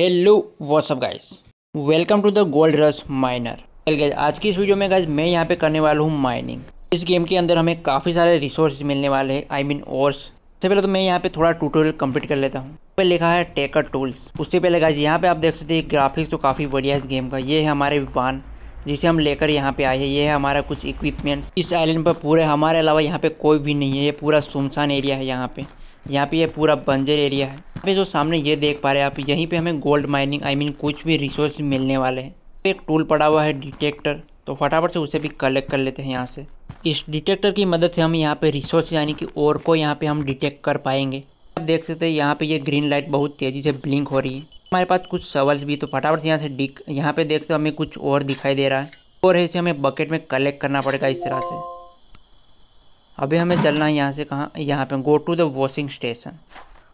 hello what's up guys welcome to the gold rush miner आज की इस वीडियो में गाइस मैं यहाँ पे करने वाला हूँ माइनिंग इस गेम के अंदर हमें काफ़ी सारे रिसोर्स मिलने वाले हैं आई मीन ओर्स सबसे पहले तो मैं यहाँ पे थोड़ा ट्यूटोरियल कंप्लीट कर लेता हूँ पे लिखा है टेकर टूल्स उससे पहले गाइज यहाँ पे आप देख सकते हैं ग्राफिक्स तो काफ़ी बढ़िया है इस गेम का ये है हमारे वान जिसे हम लेकर यहाँ पे आए हैं ये है हमारा कुछ इक्विपमेंट इस आइलैंड पर पूरे हमारे अलावा यहाँ पे कोई भी नहीं है ये पूरा सुनसान एरिया है यहाँ पे यहाँ पे ये पूरा बंजर एरिया है पे जो सामने ये देख पा रहे हैं आप यहीं पे हमें gold mining I I mean mean, कुछ भी रिसोर्स मिलने वाले हैं एक टूल पड़ा हुआ है डिटेक्टर तो फटाफट से उसे भी कलेक्ट कर लेते हैं यहाँ से इस डिटेक्टर की मदद से हम यहाँ पे रिसोर्स यानी कि और को यहाँ पे हम डिटेक्ट कर पाएंगे आप देख सकते हैं यहाँ पे ये ग्रीन लाइट बहुत तेज़ी से ब्लिंक हो रही है हमारे पास कुछ सवल्स भी तो फटाफट से यहाँ से डिक यहाँ पे देख सकते हमें कुछ और दिखाई दे रहा है और इसे हमें बकेट में कलेक्ट करना पड़ेगा इस तरह से अभी हमें चलना है यहाँ से कहाँ यहाँ पे go to the washing station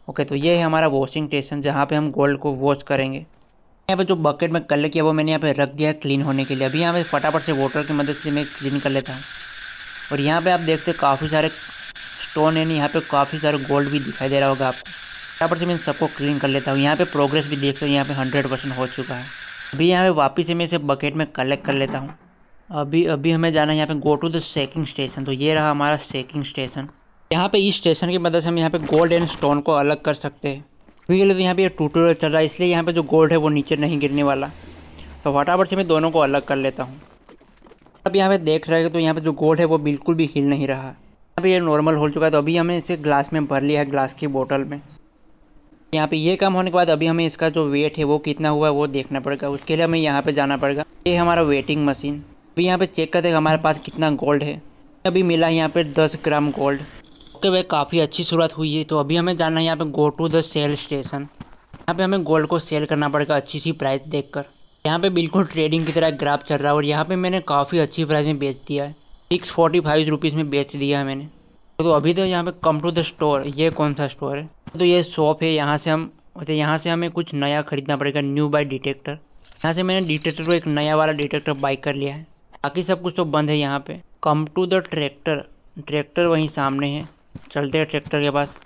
okay तो ये है हमारा वॉशिंग स्टेशन जहाँ पे हम गोल्ड को वॉश करेंगे यहाँ पे जो बकेट में कलर किया वो मैंने यहाँ पे रख दिया है क्लीन होने के लिए अभी यहाँ पे फटाफट से वाटर की मदद से मैं क्लीन कर लेता हूँ और यहाँ पे आप देखते काफ़ी सारे स्टोन है यहाँ पे काफ़ी सारे गोल्ड भी दिखाई दे रहा होगा आपको फटाफट से मैं सबको क्लीन कर लेता हूँ यहाँ पर प्रोग्रेस भी देख सकते हो यहाँ पर हंड्रेड परसेंट हो चुका है अभी यहाँ पर वापस से मैं इसे बकेट में कलेक्ट कर लेता हूँ अभी अभी हमें जाना है यहाँ पे go to the shaking station तो ये रहा हमारा सेकिंग स्टेशन यहाँ पे इस स्टेशन की मदद से हम यहाँ पे गोल्ड एंड स्टोन को अलग कर सकते हैं क्योंकि तो यहाँ पे टूटोरियल चल रहा है इसलिए यहाँ पे जो गोल्ड है वो नीचे नहीं गिरने वाला तो फटाफट से मैं दोनों को अलग कर लेता हूँ अब यहाँ पे देख रहे हैं तो यहाँ पे जो गोल्ड है वो बिल्कुल भी हिल नहीं रहा यहाँ पर ये नॉर्मल हो चुका है तो अभी हमें इसे ग्लास में भर लिया है ग्लास की बॉटल में यहाँ पर ये काम होने के बाद अभी हमें इसका जो वेट है वो कितना हुआ है वो देखना पड़ेगा उसके लिए हमें यहाँ पर जाना पड़ेगा ये हमारा वेटिंग मशीन अभी यहाँ पे चेक करते हमारे पास कितना गोल्ड है अभी मिला यहाँ पे दस ग्राम गोल्ड ओके भाई काफ़ी अच्छी शुरुआत हुई है तो अभी हमें जाना है यहाँ पे go to the sell station यहाँ पे हमें गोल्ड को सेल करना पड़ेगा अच्छी सी प्राइस देखकर यहाँ पे बिल्कुल ट्रेडिंग की तरह ग्राफ चल रहा है और यहाँ पे मैंने काफ़ी अच्छी प्राइस में बेच दिया है सिक्स फोर्टी फाइव रुपीज़ में बेच दिया है मैंने तो अभी तो यहाँ पे कम टू द स्टोर ये कौन सा स्टोर है तो ये शॉप है यहाँ से हम अच्छा यहाँ से हमें कुछ नया खरीदना पड़ेगा न्यू बाई डिटेक्टर यहाँ से मैंने डिटेक्टर को एक नया वाला डिटेक्टर बाई कर लिया है बाकी सब कुछ तो बंद है यहाँ पर come to the tractor tractor वहीं सामने है चलते हैं ट्रैक्टर के पास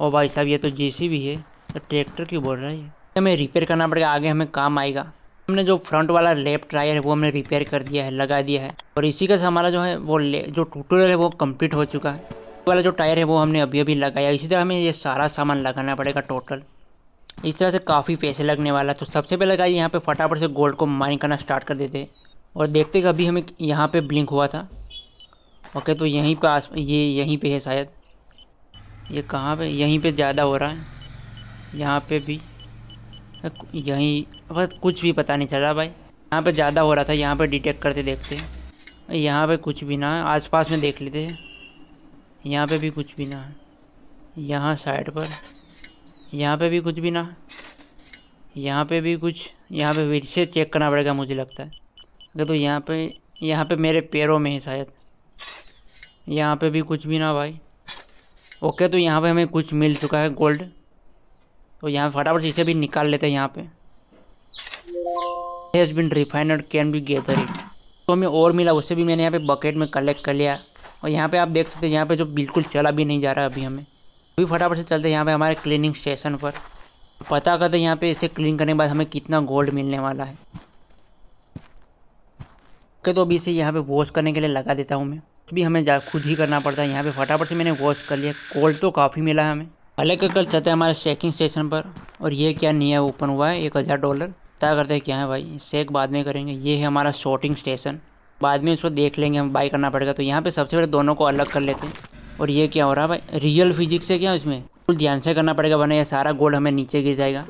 ओ भाई साहब ये तो जेसीबी है तो ट्रैक्टर क्यों बोल रहा है ये हमें रिपेयर करना पड़ेगा आगे हमें काम आएगा हमने जो फ्रंट वाला लेफ्ट टायर है वो हमने रिपेयर कर दिया है लगा दिया है और इसी का हमारा जो है वो जो टूटोरियल है वो कम्प्लीट हो चुका है वाला जो टायर है वो हमने अभी अभी लगाया इसी तरह हमें ये सारा सामान लगाना पड़ेगा टोटल इस तरह से काफ़ी पैसे लगने वाला तो सबसे पहले लगाइए यहाँ पे फटाफट से गोल्ड को माइन करना स्टार्ट कर देते और देखते कि अभी हमें यहाँ पे ब्लिंक हुआ था ओके तो यहीं पे आस ये यहीं पे है शायद ये कहाँ पे यहीं पे ज़्यादा हो रहा है यहाँ पे भी यहीं बस कुछ भी पता नहीं चल रहा भाई यहाँ पे ज़्यादा हो रहा था यहाँ पे डिटेक्ट करते देखते हैं यहाँ पे कुछ भी ना आसपास में देख लेते हैं यहाँ पे भी कुछ भी ना है यहाँ साइड पर यहाँ पे भी कुछ भी ना यहाँ पे भी कुछ यहाँ पे फिर से चेक करना पड़ेगा मुझे लगता है अगर तो यहाँ पे यहाँ पे मेरे पैरों में है शायद यहाँ पे भी कुछ भी ना भाई ओके तो यहाँ पे हमें कुछ मिल चुका है गोल्ड तो यहाँ फटाफट इसे भी निकाल लेते हैं यहाँ पे has been refined can be gathering तो हमें और मिला उससे भी मैंने यहाँ पे बकेट में कलेक्ट कर लिया और यहाँ पे आप देख सकते हैं यहाँ पे जो बिल्कुल चला भी नहीं जा रहा अभी हमें अभी फटाफट से चलते हैं यहाँ पे हमारे क्लीनिंग स्टेशन पर पता करते यहाँ पे इसे क्लीन करने के बाद हमें कितना गोल्ड मिलने वाला है ओके तो अभी इसे यहाँ पे वॉश करने के लिए लगा देता हूँ मैं भी हमें जा खुद ही करना पड़ता है यहाँ पे फटाफट से मैंने वॉश कर लिया कोल्ड तो काफ़ी मिला है हमें अलग कल चलते हैं हमारे चेकिंग स्टेशन पर और ये क्या नया ओपन हुआ है एक हज़ार डॉलर तय करते हैं क्या है भाई चेक बाद में करेंगे ये है हमारा शॉटिंग स्टेशन बाद में उसको देख लेंगे हम बाई करना पड़ेगा तो यहाँ पर सबसे पहले दोनों को अलग कर लेते हैं और ये क्या हो रहा है भाई रियल फिजिक्स है क्या इसमें फुल ध्यान से करना पड़ेगा वरना ये सारा गोल्ड हमें नीचे गिर जाएगा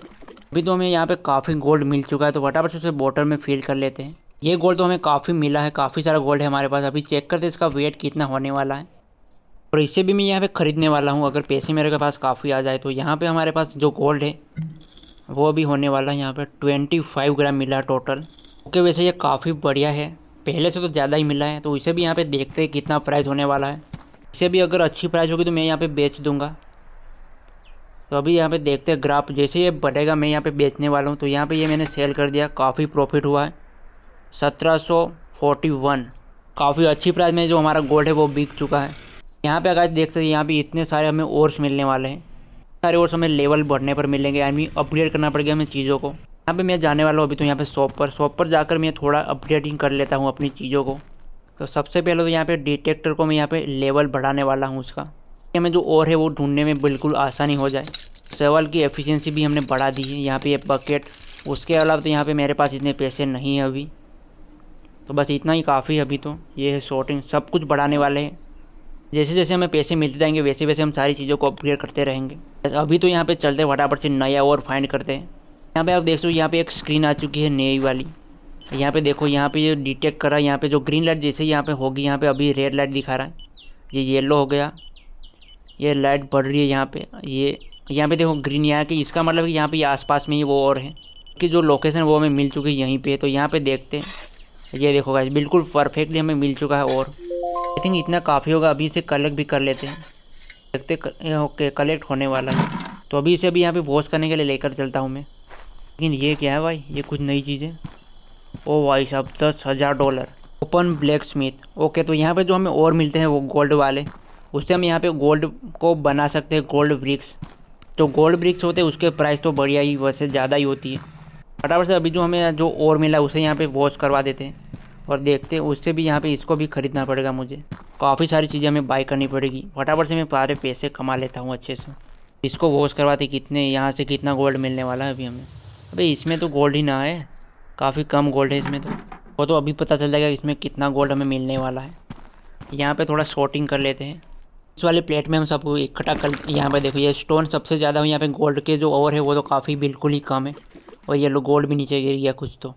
अभी तो हमें यहाँ पे काफ़ी गोल्ड मिल चुका है तो फटाफट से उसे में फिल कर लेते हैं ये गोल्ड तो हमें काफ़ी मिला है काफ़ी सारा गोल्ड है हमारे पास अभी चेक करते हैं इसका वेट कितना होने वाला है और इससे भी मैं यहाँ पे ख़रीदने वाला हूँ अगर पैसे मेरे के पास काफ़ी आ जाए तो यहाँ पे हमारे पास जो गोल्ड है वो अभी होने वाला है यहाँ पे 25 ग्राम मिला टोटल ओके वैसे ये काफ़ी बढ़िया है पहले से तो ज़्यादा ही मिला है तो इसे भी यहाँ पर देखते हैं कितना प्राइस होने वाला है इसे भी अगर अच्छी प्राइस होगी तो मैं यहाँ पर बेच दूँगा तो अभी यहाँ पर देखते हैं ग्राफ जैसे ये बढ़ेगा मैं यहाँ पर बेचने वाला हूँ तो यहाँ पर ये मैंने सेल कर दिया काफ़ी प्रॉफिट हुआ है 1741 काफ़ी अच्छी प्राइस में जो हमारा गोल्ड है वो बिक चुका है यहाँ पे अगर देख सकते हैं यहाँ पे इतने सारे हमें ओर्स मिलने वाले हैं सारे ओर्स हमें लेवल बढ़ने पर मिलेंगे यानी अपग्रेड करना पड़ेगा हमें चीज़ों को यहाँ पे मैं जाने वाला हूँ अभी तो यहाँ पे शॉप पर शॉप पर जाकर मैं थोड़ा अपग्रेडिंग कर लेता हूँ अपनी चीज़ों को तो सबसे पहले तो यहाँ पर डिटेक्टर को मैं यहाँ पर लेवल बढ़ाने वाला हूँ उसका हमें जो और है वो ढूंढने में बिल्कुल आसानी हो जाए सेवल की एफिशिएंसी भी हमने बढ़ा दी है यहाँ पे ये बकेट उसके अलावा तो यहाँ पे मेरे पास इतने पैसे नहीं है अभी तो बस इतना ही काफ़ी है अभी तो ये है शॉर्टिंग सब कुछ बढ़ाने वाले हैं जैसे जैसे हमें पैसे मिलते जाएंगे वैसे वैसे हम सारी चीज़ों को अपग्रेड करते रहेंगे अभी तो यहाँ पे चलते फटाफट से नया और फाइंड करते हैं यहाँ पे आप देख सो यहाँ पे एक स्क्रीन आ चुकी है नई वाली यहाँ पे देखो यहाँ पे ये डिटेक्ट करा यहाँ पे जो ग्रीन लाइट जैसे यहाँ पे होगी यहाँ पे अभी रेड लाइट दिखा रहा है ये येलो हो गया ये लाइट बढ़ रही है यहाँ पे ये यहाँ पे देखो ग्रीन यहाँ की इसका मतलब कि यहाँ पे आसपास में ही वो और है कि जो लोकेशन वो हमें मिल चुकी है यहीं पर तो यहाँ पर देखते हैं ये देखो गाइस बिल्कुल परफेक्टली हमें मिल चुका है और आई थिंक इतना काफ़ी होगा अभी इसे कलेक्ट भी कर लेते हैं देखते ओके कलेक्ट होने वाला है तो अभी इसे अभी यहाँ पे वॉश करने के लिए लेकर चलता हूँ मैं लेकिन ये क्या है भाई ये कुछ नई चीज़ें ओ भाई साहब दस हज़ार dollar open blacksmith okay तो यहाँ पे जो हमें और मिलते हैं वो गोल्ड वाले उससे हम यहाँ पे गोल्ड को बना सकते हैं गोल्ड ब्रिक्स तो गोल्ड ब्रिक्स होते हैं उसके प्राइस तो बढ़िया ही वैसे ज़्यादा ही होती है फटाफट से अभी जो हमें जो और मिला उसे यहाँ पे वॉश करवा देते हैं और देखते हैं उससे भी यहाँ पे इसको भी ख़रीदना पड़ेगा मुझे काफ़ी सारी चीज़ें हमें बाई करनी पड़ेगी फटाफट से मैं सारे पैसे कमा लेता हूँ अच्छे से इसको वॉश करवाते कितने यहाँ से कितना गोल्ड मिलने वाला है अभी हमें अभी इसमें तो गोल्ड ही ना है काफ़ी कम गोल्ड है इसमें तो वो तो अभी पता चल जाएगा इसमें कितना गोल्ड हमें मिलने वाला है यहाँ पर थोड़ा शॉर्टिंग कर लेते हैं इस वाले प्लेट में हम सब इकट्ठा कर यहाँ पे देखो ये स्टोन सबसे ज़्यादा यहाँ पे गोल्ड के जो और है वो तो काफ़ी बिल्कुल ही कम है और ये लो गोल्ड भी नीचे गिर गया कुछ तो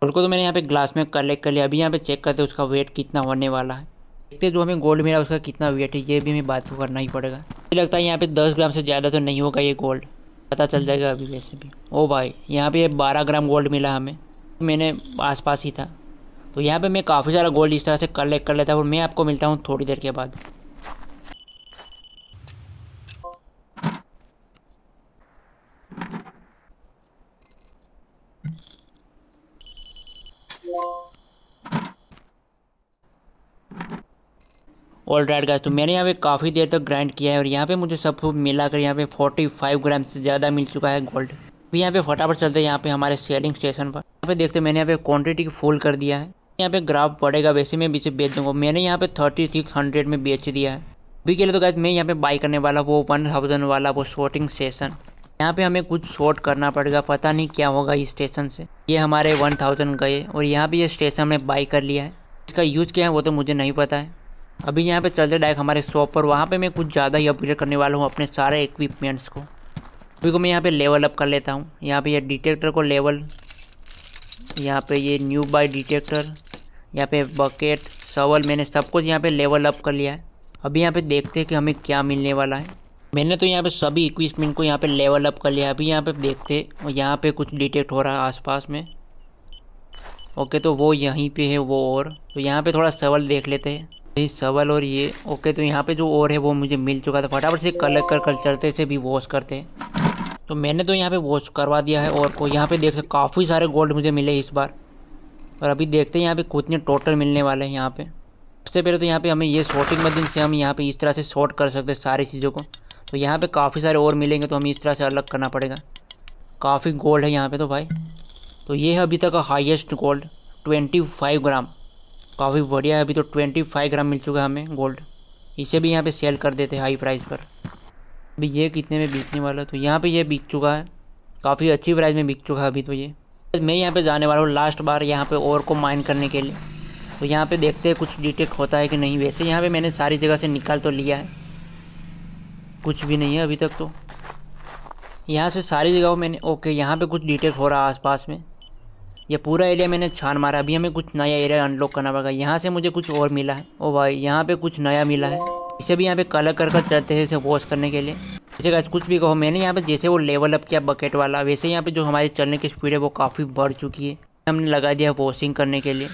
गोल्ड को तो मैंने यहाँ पे ग्लास में कलेक्ट कर लिया अभी यहाँ पे चेक करते उसका वेट कितना होने वाला है देखते जो हमें गोल्ड मिला उसका कितना वेट है ये भी हमें बात करना ही पड़ेगा मुझे लगता है यहाँ पे दस ग्राम से ज़्यादा तो नहीं होगा ये गोल्ड पता चल जाएगा अभी वैसे भी ओ भाई यहाँ पे बारह ग्राम गोल्ड मिला हमें मैंने आस ही था तो यहाँ पर मैं काफ़ी सारा गोल्ड इस तरह से कलेक्ट कर लेता हूँ और मैं आपको मिलता हूँ थोड़ी देर के बाद ऑल राइट गाइस तो मैंने यहाँ पे काफ़ी देर तक ग्राइंड किया है और यहाँ पे मुझे सब कुछ मिलाकर यहाँ पे 45 ग्राम से ज़्यादा मिल चुका है गोल्ड भी यहाँ पे फटाफट चलते हैं यहाँ पे हमारे सेलिंग स्टेशन पर यहाँ पे देखते हैं मैंने यहाँ पे क्वांटिटी फुल कर दिया है यहाँ पे ग्राफ पड़ेगा वैसे मैं बीच बेच दूँगा मैंने यहाँ पे थर्टी सिक्स हंड्रेड में बेच दिया है अभी के लिए तो गाय मैं यहाँ पे बाई करने वाला वो वन थाउजेंड वाला वो शॉर्टिंग सेशन यहाँ पे हमें कुछ शॉर्ट करना पड़ेगा पता नहीं क्या होगा इस स्टेशन से ये हमारे वन थाउजेंड गए और यहाँ पे ये स्टेशन हमने बाई कर लिया है इसका यूज़ क्या है वो तो मुझे नहीं पता है अभी यहाँ पे चलते डायरेक्ट हमारे शॉप पर वहाँ पे मैं कुछ ज़्यादा ही अपग्रेड करने वाला हूँ अपने सारे इक्विपमेंट्स को अभी को मैं यहाँ पे लेवल अप कर लेता हूँ यहाँ पे ये यह डिटेक्टर को लेवल यहाँ पे ये न्यू बाय डिटेक्टर यहाँ पे बकेट सवल मैंने सब कुछ यहाँ पे लेवल अप कर लिया है अभी यहाँ पे देखते हैं कि हमें क्या मिलने वाला है मैंने तो यहाँ पर सभी इक्विपमेंट को यहाँ पर लेवल अप कर लिया अभी यहाँ पर देखते और यहाँ पर कुछ डिटेक्ट हो रहा है आस में ओके तो वो यहीं पे है वो और तो यहाँ पे थोड़ा सवल देख लेते हैं सवाल और ये ओके तो यहाँ पे जो और है वो मुझे मिल चुका था फटाफट से कलर कर कल्चरते से भी वॉश करते हैं तो मैंने तो यहाँ पे वॉश करवा दिया है और को यहाँ पे देख सकते काफ़ी सारे गोल्ड मुझे मिले इस बार और अभी देखते हैं यहाँ पे कितने टोटल मिलने वाले हैं यहाँ पे सबसे पहले तो यहाँ पे हमें ये शॉर्टिंग मशीन से हम यहाँ पे इस तरह से शॉर्ट कर सकते हैं सारी चीज़ों को तो यहाँ पे काफ़ी सारे और मिलेंगे तो हमें इस तरह से अलग करना पड़ेगा काफ़ी गोल्ड है यहाँ पर तो भाई तो ये है अभी तक का हाईएस्ट गोल्ड ट्वेंटी ग्राम काफ़ी बढ़िया है अभी तो ट्वेंटी फाइव ग्राम मिल चुका है हमें गोल्ड इसे भी यहाँ पे सेल कर देते हैं हाई प्राइस पर अभी ये कितने में बिकने वाला तो यहाँ पे ये बिक चुका है काफ़ी अच्छी प्राइस में बिक चुका है अभी तो ये मैं यहाँ पे जाने वाला हूँ लास्ट बार यहाँ पे और को माइन करने के लिए तो यहाँ पर देखते हैं कुछ डिटेक्ट होता है कि नहीं वैसे यहाँ पर मैंने सारी जगह से निकाल तो लिया है कुछ भी नहीं है अभी तक तो यहाँ से सारी जगह मैंने ओके यहाँ पे कुछ डिटेक्ट हो रहा है आस में ये पूरा एरिया मैंने छान मारा अभी हमें कुछ नया एरिया अनलॉक करना पड़ेगा यहाँ से मुझे कुछ और मिला है ओ भाई यहाँ पे कुछ नया मिला है इसे भी यहाँ पे कलर कर कर चलते हैं इसे वॉश करने के लिए जैसे गाइस कुछ भी कहो मैंने यहाँ पे जैसे वो लेवल अप किया बकेट वाला वैसे यहाँ पे जो हमारी चलने की स्पीड है वो काफ़ी बढ़ चुकी है हमने लगा दिया वॉशिंग करने के लिए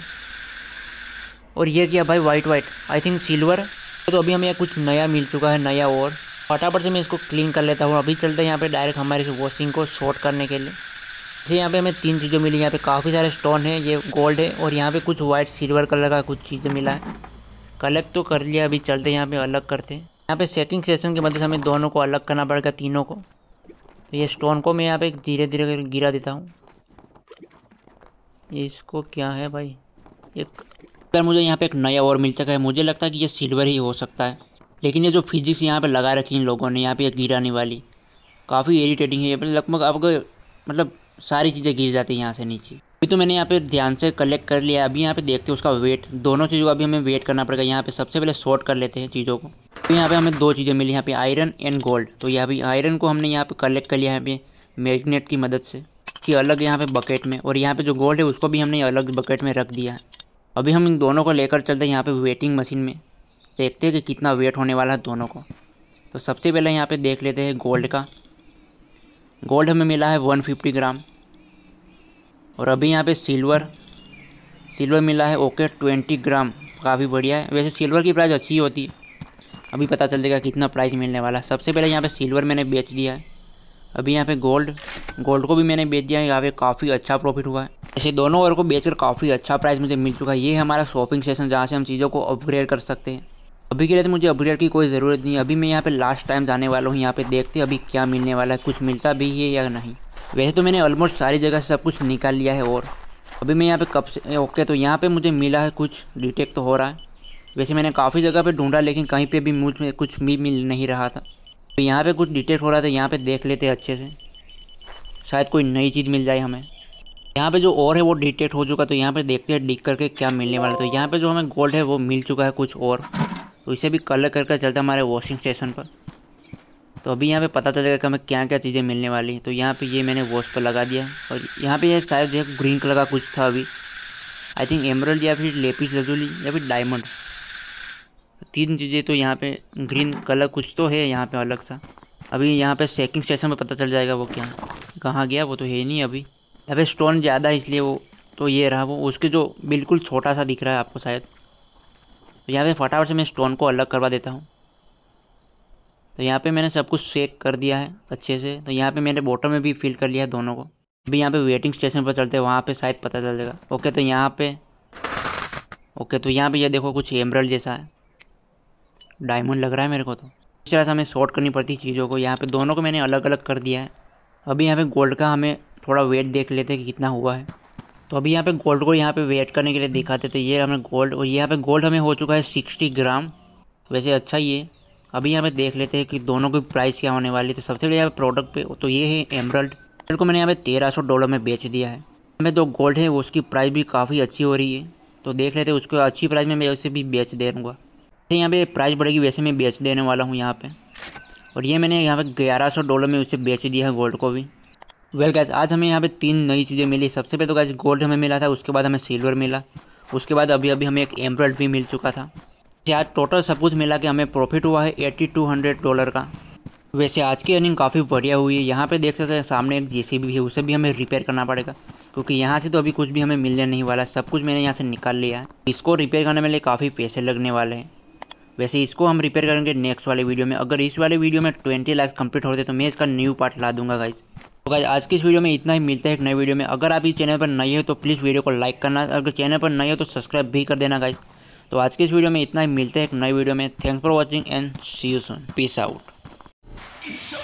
और ये किया भाई white white I think silver तो अभी हमें कुछ नया मिल चुका है नया और फटाफट से मैं इसको क्लीन कर लेता हूँ अभी चलते हैं यहाँ पे डायरेक्ट हमारे वॉशिंग को शॉर्ट करने के लिए जैसे यहाँ पे हमें तीन चीज़ें मिली यहाँ पे काफ़ी सारे स्टोन है ये गोल्ड है और यहाँ पे कुछ वाइट सिल्वर कलर का कुछ चीज़ें मिला है कलेक्ट तो कर लिया अभी चलते यहाँ पे अलग करते हैं यहाँ पे सेकिंग सेशन की मदद से हमें दोनों को अलग करना पड़ेगा तीनों को तो ये स्टोन को मैं यहाँ पे धीरे धीरे गिरा देता हूँ इसको क्या है भाई एक पर मुझे यहाँ पर एक नया और मिल सका है मुझे लगता है कि ये सिल्वर ही हो सकता है लेकिन ये जो फिजिक्स यहाँ पर लगा रखी इन लोगों ने यहाँ पर गिराने वाली काफ़ी इरीटेटिंग है ये मतलब लगभग अब मतलब सारी चीज़ें गिर जाती हैं यहाँ से नीचे अभी तो मैंने यहाँ पे ध्यान से कलेक्ट कर लिया अभी यहाँ पे देखते हैं उसका वेट दोनों चीज़ों का अभी हमें वेट करना पड़ेगा यहाँ पे सबसे पहले शॉर्ट कर लेते हैं चीज़ों को तो यहाँ पे हमें दो चीज़ें मिली यहाँ पे आयरन एंड गोल्ड तो यहाँ भी आयरन को हमने यहाँ पे कलेक्ट कर लिया यहाँ पे मैगनेट की मदद से कि अलग यहाँ पे बकेट में और यहाँ पे जो गोल्ड है उसको भी हमने अलग बकेट में रख दिया है अभी हम इन दोनों को लेकर चलते हैं यहाँ पर वेटिंग मशीन में देखते हैं कि कितना वेट होने वाला है दोनों को तो सबसे पहले यहाँ पर देख लेते हैं गोल्ड का गोल्ड हमें मिला है 150 ग्राम और अभी यहाँ पे सिल्वर सिल्वर मिला है ओके 20 ग्राम काफ़ी बढ़िया है वैसे सिल्वर की प्राइस अच्छी होती है अभी पता चल जाएगा कितना प्राइस मिलने वाला है सबसे पहले यहाँ पे सिल्वर मैंने बेच दिया है अभी यहाँ पे गोल्ड गोल्ड को भी मैंने बेच दिया है यहाँ पे काफ़ी अच्छा प्रॉफिट हुआ है ऐसे दोनों और को बेचकर काफ़ी अच्छा प्राइस मुझे मिल चुका है ये हमारा शॉपिंग सेशन जहाँ से हम चीज़ों को अपग्रेड कर सकते हैं अभी के लिए तो मुझे अपग्रेड की कोई ज़रूरत नहीं अभी मैं यहाँ पे लास्ट टाइम जाने वाला हूँ यहाँ पे देखते अभी क्या मिलने वाला है कुछ मिलता भी है या नहीं वैसे तो मैंने ऑलमोस्ट सारी जगह से सब कुछ निकाल लिया है और अभी मैं यहाँ पे कब से ओके तो यहाँ पे मुझे मिला है कुछ डिटेक्ट तो हो रहा है वैसे मैंने काफ़ी जगह पे ढूंढा लेकिन कहीं पे भी मुझ कुछ भी मिल नहीं रहा था तो यहाँ पे कुछ डिटेक्ट हो रहा था यहाँ पे देख लेते अच्छे से शायद कोई नई चीज़ मिल जाए हमें यहाँ पे जो और है वो डिटेक्ट हो चुका तो यहाँ पे देखते हैं डिग करके क्या मिलने वाला तो यहाँ पे जो हमें गोल्ड है वो मिल चुका है कुछ और तो इसे भी कलर करके चलता हमारे वॉशिंग स्टेशन पर तो अभी यहाँ पे पता चलेगा कि हमें क्या क्या चीज़ें मिलने वाली तो यहाँ पे ये मैंने वॉश पर लगा दिया और यहाँ पे ये शायद देखो ग्रीन कलर का कुछ था अभी आई थिंक एमरल्ड या फिर लेपिस लजोली या फिर डायमंड तीन चीज़ें तो यहाँ पे ग्रीन कलर कुछ तो है यहाँ पे अलग सा अभी यहाँ पे सेकिंग स्टेशन पर पता चल जाएगा वो क्या कहाँ गया वो तो है नहीं अभी यहाँ पे स्टोन ज़्यादा इसलिए वो तो ये रहा वो उसके जो बिल्कुल छोटा सा दिख रहा है आपको शायद तो यहाँ पे फटाफट से मैं स्टोन को अलग करवा देता हूँ तो यहाँ पे मैंने सब कुछ सेक कर दिया है अच्छे से तो यहाँ पे मैंने बोटल में भी फिल कर लिया है दोनों को अभी यहाँ पे वेटिंग स्टेशन पर चलते हैं वहाँ पे शायद पता चल जाएगा ओके तो यहाँ पे ओके तो यहाँ पे ये यह देखो कुछ एमरल जैसा है डायमंड लग रहा है मेरे को तो इस तरह से हमें शॉर्ट करनी पड़ती चीज़ों को यहाँ पर दोनों को मैंने अलग अलग कर दिया है अभी यहाँ पर गोल्ड का हमें थोड़ा वेट देख लेते हैं कि कितना हुआ है तो अभी यहाँ पे गोल्ड को यहाँ पे वेट करने के लिए दिखाते तो ये हमें गोल्ड और यहाँ पे गोल्ड हमें हो चुका है सिक्सटी ग्राम वैसे अच्छा ही है अभी यहाँ पे देख लेते हैं कि दोनों की प्राइस क्या होने वाली तो सबसे पहले यहाँ पे प्रोडक्ट पे तो ये है एमरल्ड एमरल्ड को मैंने यहाँ पे तेरह सौ डॉलर में बेच दिया है हमें दो गोल्ड है उसकी प्राइस भी काफ़ी अच्छी हो रही है तो देख लेते हैं उसको अच्छी प्राइस में मैं उसे भी बेच दे दूँगा तो यहाँ पर प्राइस बढ़ेगी वैसे मैं बेच देने वाला हूँ यहाँ पर और ये मैंने यहाँ पर ग्यारह डॉलर में उसे बेच दिया है गोल्ड को भी वेल गैस आज हमें यहाँ पे तीन नई चीज़ें मिली सबसे पहले तो गैस गोल्ड हमें मिला था उसके बाद हमें सिल्वर मिला उसके बाद अभी अभी हमें एक एम्ब्रॉयड भी मिल चुका था यार टोटल सब कुछ मिला के हमें प्रॉफिट हुआ है एट्टी टू हंड्रेड डॉलर का वैसे आज की अर्निंग काफ़ी बढ़िया हुई है यहाँ पर देख सकते हैं सामने एक जे है उसे भी हमें रिपेयर करना पड़ेगा क्योंकि यहाँ से तो अभी कुछ भी हमें मिलने नहीं वाला सब कुछ मैंने यहाँ से निकाल लिया है इसको रिपेयर करने में लिए काफ़ी पैसे लगने वाले हैं वैसे इसको हम रिपेयर करेंगे नेक्स्ट वाले वीडियो में अगर इस वाले वीडियो में ट्वेंटी लाख कंप्लीट होते तो मैं इसका न्यू पार्ट ला दूंगा गाइज तो गाइज आज की इस वीडियो में इतना ही मिलता है एक नए वीडियो में अगर आप इस चैनल पर नए हो तो प्लीज़ वीडियो को लाइक करना अगर चैनल पर नए हो तो सब्सक्राइब भी कर देना गाइज तो आज की इस वीडियो में इतना ही मिलता है एक नए वीडियो में thanks for watching and see you soon peace out